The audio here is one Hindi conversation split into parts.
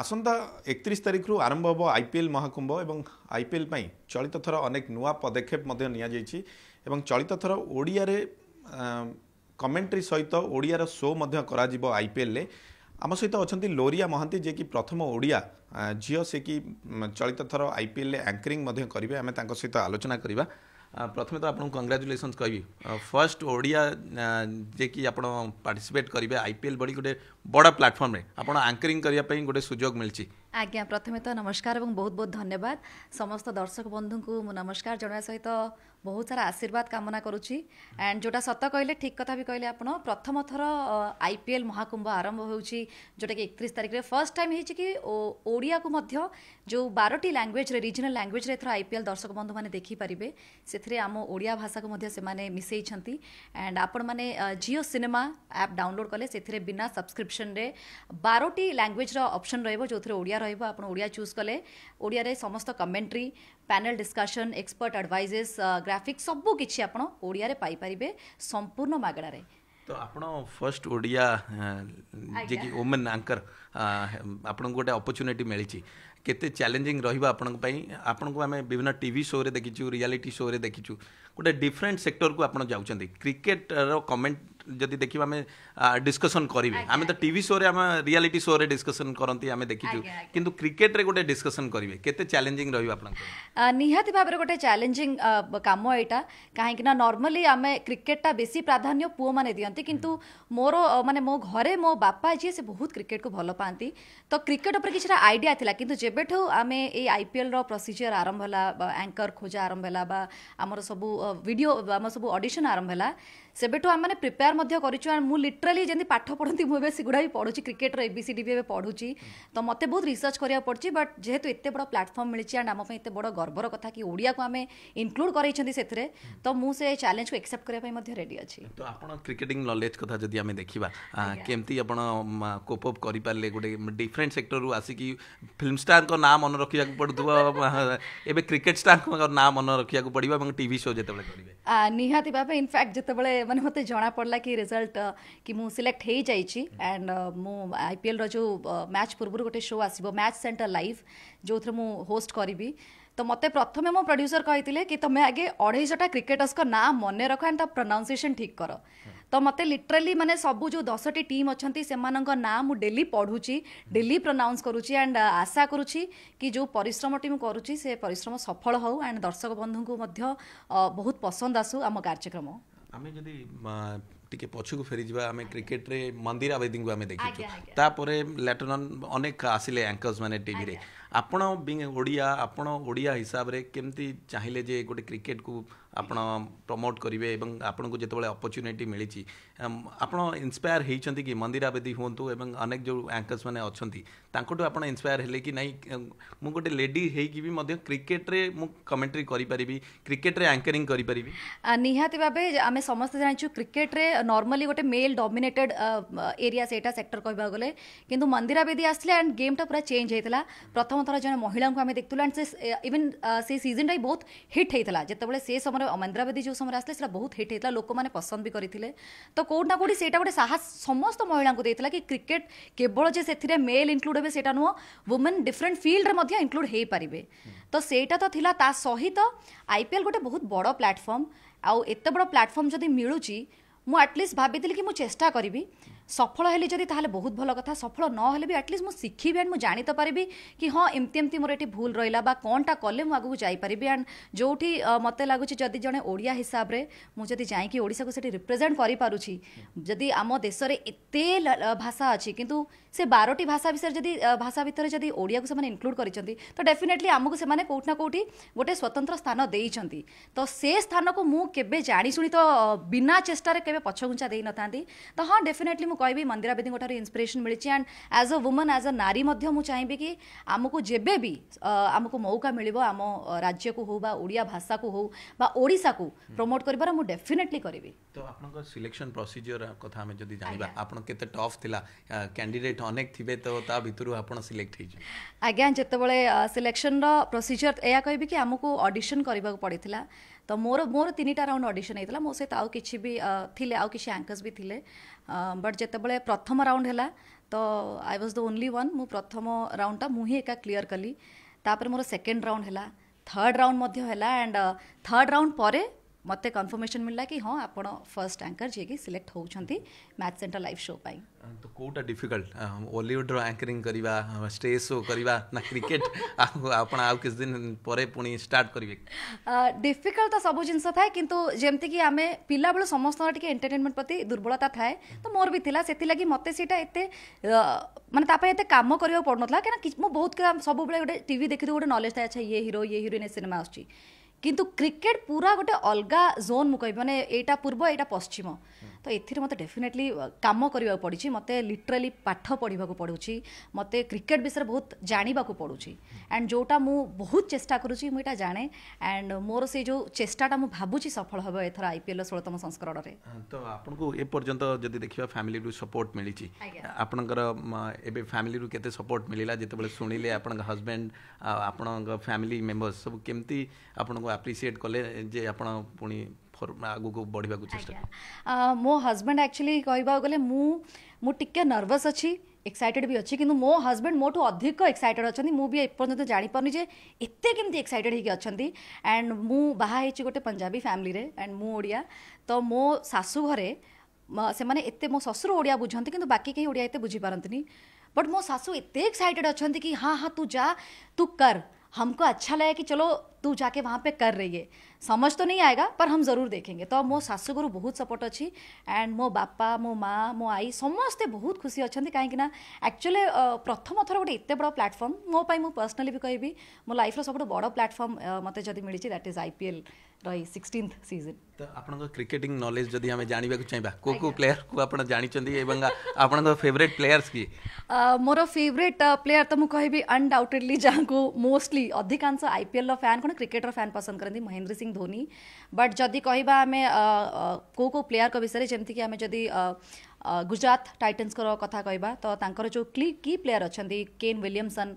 ଆସନ୍ତା ଏକତିରିଶ ତାରିଖରୁ ଆରମ୍ଭ ହେବ ଆଇପିଏଲ୍ ମହାକୁମ୍ଭ ଏବଂ ଆଇପିଏଲ୍ ପାଇଁ ଚଳିତ ଥର ଅନେକ ନୂଆ ପଦକ୍ଷେପ ମଧ୍ୟ ନିଆଯାଇଛି ଏବଂ ଚଳିତ ଥର ଓଡ଼ିଆରେ କମେଣ୍ଟ୍ରି ସହିତ ଓଡ଼ିଆର ଶୋ ମଧ୍ୟ କରାଯିବ ଆଇପିଏଲ୍ରେ ଆମ ସହିତ ଅଛନ୍ତି ଲୋରିଆ ମହାନ୍ତି ଯିଏକି ପ୍ରଥମ ଓଡ଼ିଆ ଝିଅ ସେ କି ଚଳିତ ଥର ଆଇପିଏଲ୍ରେ ଆଙ୍କରିଂ ମଧ୍ୟ କରିବେ ଆମେ ତାଙ୍କ ସହିତ ଆଲୋଚନା କରିବା ପ୍ରଥମେ ତ ଆପଣଙ୍କୁ କଂଗ୍ରାଚୁଲେସନ୍ସ କହିବି ଫର୍ଷ୍ଟ ଓଡ଼ିଆ ଯିଏକି ଆପଣ ପାର୍ଟିସିପେଟ୍ କରିବେ ଆଇ ପି ଏଲ୍ ଭଳି ଗୋଟେ ବଡ଼ ପ୍ଲାଟଫର୍ମରେ ଆପଣ ଆଙ୍କରିଂ କରିବା ପାଇଁ ଗୋଟେ ସୁଯୋଗ ମିଳିଛି ଆଜ୍ଞା ପ୍ରଥମେ ତ ନମସ୍କାର ଏବଂ ବହୁତ ବହୁତ ଧନ୍ୟବାଦ ସମସ୍ତ ଦର୍ଶକ ବନ୍ଧୁଙ୍କୁ ମୁଁ ନମସ୍କାର ଜଣାଇବା ସହିତ ବହୁତ ସାରା ଆଶୀର୍ବାଦ କାମନା କରୁଛି ଆଣ୍ଡ ଯେଉଁଟା ସତ କହିଲେ ଠିକ୍ କଥା ବି କହିଲେ ଆପଣ ପ୍ରଥମ ଥର ଆଇ ପି ଏଲ୍ ମହାକୁମ୍ଭ ଆରମ୍ଭ ହେଉଛି ଯେଉଁଟାକି ଏକତିରିଶ ତାରିଖରେ ଫର୍ଷ୍ଟ ଟାଇମ୍ ହେଇଛି କି ଓଡ଼ିଆକୁ ମଧ୍ୟ ଯେଉଁ ବାରଟି ଲାଙ୍ଗୁଏଜ୍ରେ ରିଜନାଲ୍ ଲାଙ୍ଗୁଏଜ୍ରେ ଏଥର ଆଇ ପି ଏଲ୍ ଦର୍ଶକ ବନ୍ଧୁମାନେ ଦେଖିପାରିବେ ସେଥିରେ ଆମ ଓଡ଼ିଆ ଭାଷାକୁ ମଧ୍ୟ ସେମାନେ ମିଶାଇଛନ୍ତି ଆଣ୍ଡ ଆପଣମାନେ ଜିଓ ସିନେମା ଆପ୍ ଡାଉନଲୋଡ଼୍ କଲେ ସେଥିରେ ବିନା ସବସ୍କ୍ରିପ୍ସନ୍ରେ ବାରଟି ଲାଙ୍ଗୁଏଜ୍ର ଅପସନ୍ ରହିବ ଯେଉଁଥିରେ ଓଡ଼ିଆ ରହିବ ଆପଣ ଓଡ଼ିଆ ଚୁଜ୍ କଲେ ଓଡ଼ିଆରେ ସମସ୍ତ commentary panel discussion expert advises graphics ସବୁ କିଛି ଆପଣ ଓଡ଼ିଆରେ ପାଇପାରିବେ ସମ୍ପୂର୍ଣ୍ଣ ମାଗଣାରେ ତ ଆପଣ ଫର୍ଷ୍ଟ ଓଡ଼ିଆ ଯିଏକି ଓମେନ୍ ଆଙ୍କର ଆପଣଙ୍କୁ ଗୋଟେ ଅପରଚ୍ୟୁନିଟି ମିଳିଛି କେତେ ଚ୍ୟାଲେଞ୍ଜିଂ ରହିବ ଆପଣଙ୍କ ପାଇଁ ଆପଣଙ୍କୁ ଆମେ ବିଭିନ୍ନ ଟିଭି ଶୋରେ ଦେଖିଛୁ ରିଆଲିଟି ଶୋରେ ଦେଖିଛୁ ଗୋଟେ ଡିଫରେଣ୍ଟ ସେକ୍ଟରକୁ ଆପଣ ଯାଉଛନ୍ତି କ୍ରିକେଟର କମେଣ୍ଟ ଯଦି ଦେଖିବା ଆମେ ଡିସ୍କସନ୍ କରିବେ ଆମେ ତ ଟିଭି ଶୋରେ ଆମେ ରିଆଲିଟି ଶୋରେ ଡିସ୍କସନ୍ କରନ୍ତି ଆମେ ଦେଖିଛୁ କିନ୍ତୁ କ୍ରିକେଟରେ ଗୋଟେ ଡିସ୍କସନ୍ କରିବେ କେତେ ଚ୍ୟାଲେଞ୍ଜିଂ ରହିବ ଆପଣଙ୍କର ନିହାତି ଭାବରେ ଗୋଟେ ଚ୍ୟାଲେଞ୍ଜିଂ କାମ ଏଇଟା କାହିଁକିନା ନର୍ମାଲି ଆମେ କ୍ରିକେଟଟା ବେଶୀ ପ୍ରାଧାନ୍ୟ ପୁଅମାନେ ଦିଅନ୍ତି କିନ୍ତୁ ମୋର ମାନେ ମୋ ଘରେ ମୋ ବାପା ଯିଏ ସେ ବହୁତ କ୍ରିକେଟକୁ ଭଲ ପାଆନ୍ତି ତ କ୍ରିକେଟ ଉପରେ କିଛିଟା ଆଇଡ଼ିଆ ଥିଲା କିନ୍ତୁ ଯେବେଠୁ ଆମେ ଏଇ ଆଇପିଏଲ୍ର ପ୍ରୋସିଜିଅର ଆରମ୍ଭ ହେଲା ଆଙ୍କର ଖୋଜା ଆରମ୍ଭ ହେଲା ବା ଆମର ସବୁ ଭିଡ଼ିଓ ଆମର ସବୁ ଅଡ଼ିସନ୍ ଆରମ୍ଭ ହେଲା ସେବେଠୁ ଆମେମାନେ ପ୍ରିପେୟାର ମଧ୍ୟ କରିଛୁ ଆଣ୍ଡ ମୁଁ ଲିଟରାଲି ଯେମିତି ପାଠ ପଢ଼ନ୍ତି ମୁଁ ଏବେ ସେଗୁଡ଼ା ବି ପଢ଼ୁଛି କ୍ରିକେଟର ଏବିସିଡ଼ି ବି ଏବେ ପଢ଼ୁଛି ତ ମୋତେ ବହୁତ ରିସର୍ଚ୍ଚ କରିବାକୁ ପଡ଼ୁଛି ବଟ୍ ଯେହେତୁ ଏତେ ବଡ଼ ପ୍ଲାଟଫର୍ମ ମିଳିଛି ଆଣ୍ଡ ଆମ ପାଇଁ ଏତେ ବଡ଼ ଗର୍ବର କଥା କି ଓଡ଼ିଆକୁ ଆମେ ଇନକ୍ଲୁଡ଼ କରାଇଛନ୍ତି ସେଥିରେ ତ ମୁଁ ସେ ଚ୍ୟାଲେଞ୍ଜକୁ ଏକ୍ସେପ୍ଟ କରିବା ପାଇଁ ମଧ୍ୟ ରେଡ଼ି ଅଛି ତ ଆପଣ କ୍ରିକେଟିଂ ନଲେଜ୍ କଥା ଯଦି ଆମେ ଦେଖିବା କେମିତି ଆପଣ କୋପ୍ ଅପ୍ କରିପାରିଲେ ଗୋଟେ ଡିଫରେଣ୍ଟ ସେକ୍ଟରରୁ ଆସିକି ଫିଲ୍ମ ଷ୍ଟାରଙ୍କ ନାଁ ମନେ ରଖିବାକୁ ପଡ଼ୁଥିବ ଏବେ କ୍ରିକେଟ୍ ଷ୍ଟାରଙ୍କ ନାଁ ମନେ ରଖିବାକୁ ପଡ଼ିବ ଏବଂ ଟିଭି ଶୋ ଯେତେବେଳେ କରିବେ ନିହାତି ଭାବେ ଇନଫ୍ୟାକ୍ଟ ଯେତେବେଳେ ମାନେ ମୋତେ ଜଣାପଡ଼ିଲା କି କି ରେଜଲ୍ଟ କି ମୁଁ ସିଲେକ୍ଟ ହେଇଯାଇଛି ଆଣ୍ଡ ମୁଁ ଆଇପିଏଲ୍ର ଯେଉଁ ମ୍ୟାଚ୍ ପୂର୍ବରୁ ଗୋଟେ ଶୋ ଆସିବ ମ୍ୟାଚ୍ ସେଣ୍ଟର ଲାଇଭ୍ ଯେଉଁଥିରେ ମୁଁ ହୋଷ୍ଟ କରିବି ତ ମୋତେ ପ୍ରଥମେ ମୋ ପ୍ରଡ୍ୟୁସର କହିଥିଲେ କି ତମେ ଆଗେ ଅଢ଼େଇଶଟା କ୍ରିକେଟର୍ସଙ୍କ ନାଁ ମନେ ରଖ ଆଣ୍ଡ ତା ପ୍ରନାଉନ୍ସିଏସନ୍ ଠିକ୍ କର ତ ମୋତେ ଲିଟରାଲି ମାନେ ସବୁ ଯେଉଁ ଦଶଟି ଟିମ୍ ଅଛନ୍ତି ସେମାନଙ୍କ ନାଁ ମୁଁ ଡେଲି ପଢ଼ୁଛି ଡେଲି ପ୍ରନାଉନ୍ସ କରୁଛି ଆଣ୍ଡ ଆଶା କରୁଛି କି ଯେଉଁ ପରିଶ୍ରମଟି ମୁଁ କରୁଛି ସେ ପରିଶ୍ରମ ସଫଳ ହେଉ ଆଣ୍ଡ ଦର୍ଶକ ବନ୍ଧୁଙ୍କୁ ମଧ୍ୟ ବହୁତ ପସନ୍ଦ ଆସୁ ଆମ କାର୍ଯ୍ୟକ୍ରମ ଆମେ ଯଦି ଟିକେ ପଛକୁ ଫେରିଯିବା ଆମେ କ୍ରିକେଟରେ ମନ୍ଦିରା ବେଦୀଙ୍କୁ ଆମେ ଦେଖିଛୁ ତାପରେ ଲାଟନ୍ ଅନେକ ଆସିଲେ ଆଙ୍କର୍ସ ମାନେ ଟିଭିରେ ଆପଣ ଓଡ଼ିଆ ଆପଣ ଓଡ଼ିଆ ହିସାବରେ କେମିତି ଚାହିଁଲେ ଯେ ଗୋଟେ କ୍ରିକେଟକୁ आपण प्रमोट करेंगे और आपन को जिते अपरच्युनिट मिली आपड़ इन्सपायर होती कि मंदिराबेदी हूँ अनेक जो आंकर्स मैंने अच्छा आप इन्स्पायर है कि नहीं मुझे गोटे लेडी होगी क्रिकेट्रे कमेट्री करी क्रिकेट्रे आंकरिंग करी निहाती भावे आम समस्त जानचु क्रिकेट्रे नर्माली गोटे मेल डमिनेटेड एरिया से सेक्टर कह गए कि मंदिराबेदी आसते एंड गेमटा पूरा चेंज होता प्रथम थर जो महिला को आम देखल एंड इवेन से सीजनटा बहुत हिट होता जिते समय અમંદ્રાબતી જો સમરાસલે સબહુત હિટ હે તલા લોકો માને પસંદ ભી કરી થિલે તો કોણટા કુડી સેટા કુડી સાહસ સમસ્ત મહિલા કો દેતલા કે ક્રિકેટ કેવળ જે સેથી મેલ ઇન્ક્લુડ હે સેટા નો વુમેન ડિફરન્ટ ફિલ્ડર મધ્ય ઇન્ક્લુડ હે પરિબે તો સેટા તો થિલા તા સહિત આઈપીએલ ગોટે બહુત બડો પ્લેટફોર્મ આઉ એટ બડો પ્લેટફોર્મ જોદી મિલુચી મો એટલીસ્ટ ભાબીતલ કે મો ચેષ્ટા કરીબી सफल है बहुत भल कथ सफल ना भी आटलिस्ट मुझे शिखी एंड मुझे जानते पारि कि हाँ एमती एमती मोर ये भूल रहा कौन टा कले मुझे आगे जापरि एंड जो भी मत लगुच जन ओडिया हिसाब से मुझे जाशा को रिप्रेजेट जदि आम देश में एत भाषा अच्छी कितु से बारोटी भाषा विषय भाषा भितर जब ओडिया को इनक्लूड कर तो डेफिनेटली आमको से कौटना कौटी गोटे स्वतंत्र स्थान दे तो से स्थान को मुझे जाणीशु तो बिना चेष्टे पछघुंचा दे न था तो हाँ डेफिनेटली কয়বি মণ্ডীরাবিধি গঠার ইনস্পিরেশন মিলিছে and as a woman as a নারী মধ্যমু চাইবি কি আমাকো জেবেবি আমাকো মওকা মিলিবো আমো রাজ্য কো হোবা ওড়িয়া ভাষা কো হো বা ওড়িশা কো প্রমোট করিবো ম ডিফিনেটলি করিবই তো আপন কা সিলেকশন প্রসিডিউর কথা আমি যদি জানিবা আপন কতে টপ থিলা ক্যান্ডিডেট অনেক থিবে তো তা ভিতর আপন সিলেক্ট হিজ আজ্ঞে জেত বলে সিলেকশন র প্রসিডিউর এয়া কইবি কি আমাকো অডিশন করিবা পডি থিলা ତ ମୋର ମୋର ତିନିଟା ରାଉଣ୍ଡ ଅଡ଼ିସନ୍ ହେଇଥିଲା ମୋ ସହିତ ଆଉ କିଛି ବି ଥିଲେ ଆଉ କିଛି ଆଙ୍କର୍ସ ବି ଥିଲେ ବଟ୍ ଯେତେବେଳେ ପ୍ରଥମ ରାଉଣ୍ଡ ହେଲା ତ I was the only one ମୁଁ ପ୍ରଥମ ରାଉଣ୍ଡଟା ମୁଁ ହିଁ ଏକା କ୍ଲିଅର୍ କଲି ତାପରେ ମୋର ସେକେଣ୍ଡ ରାଉଣ୍ଡ ହେଲା ଥାର୍ଡ଼ ରାଉଣ୍ଡ ମଧ୍ୟ ହେଲା ଆଣ୍ଡ ଥାର୍ଡ଼ ରାଉଣ୍ଡ ପରେ ମୋତେ କନଫର୍ମେସନ୍ ମିଳିଲା କି ହଁ ଆପଣ ଫର୍ଷ୍ଟ ଆଙ୍କର ଯିଏକି ସିଲେକ୍ଟ ହେଉଛନ୍ତି ମ୍ୟାଚ୍ ସେଣ୍ଟର ଲାଇଭ୍ ଶୋ ପାଇଁ ତ କେଉଁଟା ଡିଫିକଲ୍ଟ ଓଲିଉଡ଼ର ଆଙ୍କରିଂ କରିବା ଷ୍ଟେଜ୍ ଶୋ କରିବା ନା କ୍ରିକେଟ୍ ଆଉ ଆପଣ ଆଉ କିଛି ଦିନ ପରେ ପୁଣି ଷ୍ଟାର୍ଟ କରିବେ ଡିଫିକଲ୍ଟ ତ ସବୁ ଜିନିଷ ଥାଏ କିନ୍ତୁ ଯେମିତିକି ଆମେ ପିଲାବେଳୁ ସମସ୍ତଙ୍କର ଟିକେ ଏଣ୍ଟରଟେନମେଣ୍ଟ ପ୍ରତି ଦୁର୍ବଳତା ଥାଏ ତ ମୋର ବି ଥିଲା ସେଥିଲାଗି ମୋତେ ସେଇଟା ଏତେ ମାନେ ତା ପାଇଁ ଏତେ କାମ କରିବାକୁ ପଡ଼ୁନଥିଲା କାରଣ ମୁଁ ବହୁତ ସବୁବେଳେ ଗୋଟେ ଟିଭି ଦେଖିଥିବୁ ଗୋଟେ ନଲେଜ୍ ଥାଏ ଆଚ୍ଛା ଇଏ ହିରୋ ଇଏ ହିରୋଇନ୍ ଏ ସିନେମା ଆସୁଛି কিন্তু କ୍ରିକେଟ୍ ପୁରା ଗୋଟେ ଅଲଗା ଜୋନ୍ ମୁଁ କହିବି ମାନେ ଏଇଟା ପୂର୍ବ ଏଇଟା ପଶ୍ଚିମ ତ ଏଥିରେ ମୋତେ ଡେଫିନେଟଲି କାମ କରିବାକୁ ପଡ଼ିଛି ମୋତେ ଲିଟରାଲି ପାଠ ପଢ଼ିବାକୁ ପଡ଼ୁଛି ମୋତେ କ୍ରିକେଟ୍ ବିଷୟରେ ବହୁତ ଜାଣିବାକୁ ପଡ଼ୁଛି ଆଣ୍ଡ ଯେଉଁଟା ମୁଁ ବହୁତ ଚେଷ୍ଟା କରୁଛି ମୁଁ ଏଇଟା ଜାଣେ ଆଣ୍ଡ ମୋର ସେଇ ଯେଉଁ ଚେଷ୍ଟାଟା ମୁଁ ଭାବୁଛି ସଫଳ ହେବ ଏଥର ଆଇ ପି ଏଲ୍ର ଷୋଳତମ ସଂସ୍କରଣରେ ତ ଆପଣଙ୍କୁ ଏପର୍ଯ୍ୟନ୍ତ ଯଦି ଦେଖିବା ଫ୍ୟାମିଲିରୁ ସପୋର୍ଟ ମିଳିଛି ଆପଣଙ୍କର ଏବେ ଫ୍ୟାମିଲିରୁ କେତେ ସପୋର୍ଟ ମିଳିଲା ଯେତେବେଳେ ଶୁଣିଲେ ଆପଣଙ୍କ ହଜବେଣ୍ଡ ଆପଣଙ୍କ ଫ୍ୟାମିଲି ମେମ୍ବର୍ସ ସବୁ କେମିତି ଆପଣଙ୍କୁ आप्रिसीएट कले आगे बढ़ा चेस्ट मो हजबैंड एक्चुअली कह गए मुझे नर्वस अच्छी एक्साइटेड भी अच्छी मो हजबैंड मोटू अधिक एक्साइटेड अच्छा मुझे एपर्त जापारे एत कमी एक्साइटेड होती एंड मुझे गोटे पंजाबी फैमिली एंड मुड़िया तो मो शाशुघरे से मो शुरू ओडिया बुझे कि बाकी कहीं ओडिया बुझीपारती बट मो शाशु एत एक्साइटेड अच्छा कि हाँ हाँ तू जा तू कर हमको अच्छा लगे कि चलो तू जाके वहाँ पे कर रही है समझ तो नहीं आएगा पर हम जरूर देखेंगे तो मो शाशुगुरु बहुत सपोर्ट अच्छी एंड मो बापा मो माँ मो आई समस्ते बहुत खुशी अच्छा कहीं एक्चुअली प्रथम थर गोटे इत बड़ प्लाटफर्म मोपाई मुझ पर्सनाली भी कहबी मो लाइफ सब बड़ प्लाटफर्म मत मिली दैट इज आईपीएल रही सिक्सटीन सीजन तो आप क्रिकेटिंग नलेज जब आम चाहिए को को प्लेयर को आप जानते आप फेवरेट प्लेयर्स किए मोर फेवरेट प्लेयर तो मुझे कहबी अनडाउटेडली जहाँ को मोस्टली अधिकांश आईपीएल फैन कौन आपड़ क्रिकेटर फैन पसंद करती महेंद्र सिंह धोनी बट जदि कह आम को को प्लेयर विषय जमीक आम जब गुजरात टाइटन्स कथा कह तो जो क्ली की प्लेयर अच्छा केन विलियमसन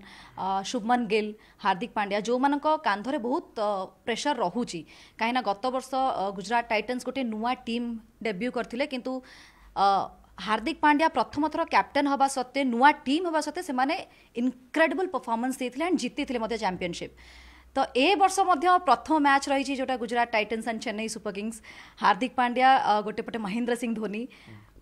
शुभमन गिल हार्दिक पांड्या जो मान कांधे बहुत प्रेसर रोचे कहीं गत बर्ष गुजरात टाइटन्स गोटे नुआ टीम डेब्यू करते कि हार्दिक पांड्या प्रथम थर कैप्टेन हवा सत्वे नुआ टीम हवा सत्वे इनक्रेडिबल इनक्रेडबल परफर्मांस एंड जीति चंपिशिप তো এ বর্ষ মধ্য প্রথম ম্যাচ রয়েছে যেটা Gujarat Titans and Chennai Super Kings Hardik Pandya গোটে পটে মহেন্দ্র সিং ধোনি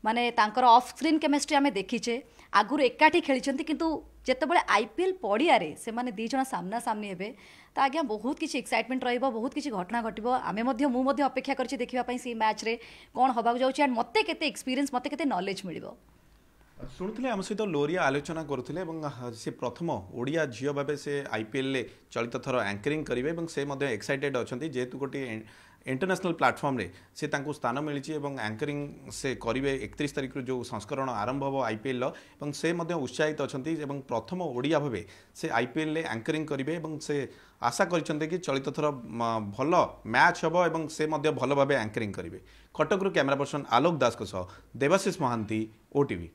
মানে তাঁর অফ স্ক্রিন কেমিস্ট্রি আমি দেখিছে আগুর একাঠি খেলিছেন কিন্তু যেতবে আইপিএল পড়িয়ারে সে দুইজন সামনা সামনি হবে তো আজ্ঞা বহুত কিছু এক্সাইটমেন্ট রহব বহুত কিছু ঘটনা ঘটব আমি মু অপেক্ষা করছি দেখা সেই ম্যাচে কম হওয়া যাচ্ছে আন্ড মতো কেতে এক্সপিরিয়েন্স মতো কেতে নলেজ মিলব ଶୁଣୁଥିଲେ ଆମ ସହିତ ଲୋରିଆ ଆଲୋଚନା କରୁଥିଲେ ଏବଂ ସେ ପ୍ରଥମ ଓଡ଼ିଆ ଝିଅ ଭାବେ ସେ ଆଇପିଏଲ୍ରେ ଚଳିତ ଥର ଆଙ୍କରିଂ କରିବେ ଏବଂ ସେ ମଧ୍ୟ ଏକ୍ସାଇଟେଡ୍ ଅଛନ୍ତି ଯେହେତୁ ଗୋଟିଏ ଇଣ୍ଟରନ୍ୟାସନାଲ୍ ପ୍ଲାଟଫର୍ମରେ ସେ ତାଙ୍କୁ ସ୍ଥାନ ମିଳିଛି ଏବଂ ଆଙ୍କରିଂ ସେ କରିବେ ଏକତିରିଶ ତାରିଖରୁ ଯେଉଁ ସଂସ୍କରଣ ଆରମ୍ଭ ହେବ ଆଇପିଏଲ୍ର ଏବଂ ସେ ମଧ୍ୟ ଉତ୍ସାହିତ ଅଛନ୍ତି ଏବଂ ପ୍ରଥମ ଓଡ଼ିଆ ଭାବେ ସେ ଆଇପିଏଲ୍ରେ ଆଙ୍କରିଂ କରିବେ ଏବଂ ସେ ଆଶା କରିଛନ୍ତି କି ଚଳିତ ଥର ଭଲ ମ୍ୟାଚ୍ ହେବ ଏବଂ ସେ ମଧ୍ୟ ଭଲ ଭାବେ ଆଙ୍କରିଂ କରିବେ କଟକରୁ କ୍ୟାମେରା ପର୍ସନ ଆଲୋକ ଦାସଙ୍କ ସହ ଦେବାଶିଷ ମହାନ୍ତି ଓଟିଭି